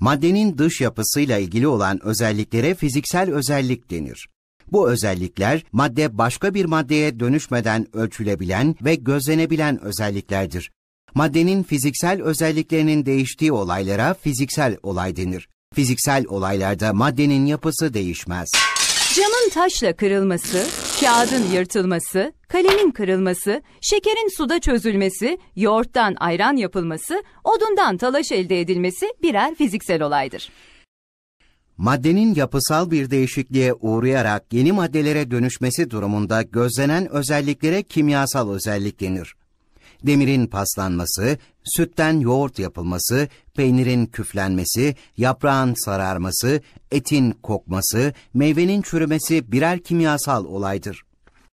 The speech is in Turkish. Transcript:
Maddenin dış yapısıyla ilgili olan özelliklere fiziksel özellik denir. Bu özellikler madde başka bir maddeye dönüşmeden ölçülebilen ve gözlenebilen özelliklerdir. Maddenin fiziksel özelliklerinin değiştiği olaylara fiziksel olay denir. Fiziksel olaylarda maddenin yapısı değişmez. Camın taşla kırılması, Kağıdın yırtılması, kalemin kırılması, şekerin suda çözülmesi, yoğurttan ayran yapılması, odundan talaş elde edilmesi birer fiziksel olaydır. Maddenin yapısal bir değişikliğe uğrayarak yeni maddelere dönüşmesi durumunda gözlenen özelliklere kimyasal özellik denir demirin paslanması, sütten yoğurt yapılması, peynirin küflenmesi, yaprağın sararması, etin kokması, meyvenin çürümesi birer kimyasal olaydır.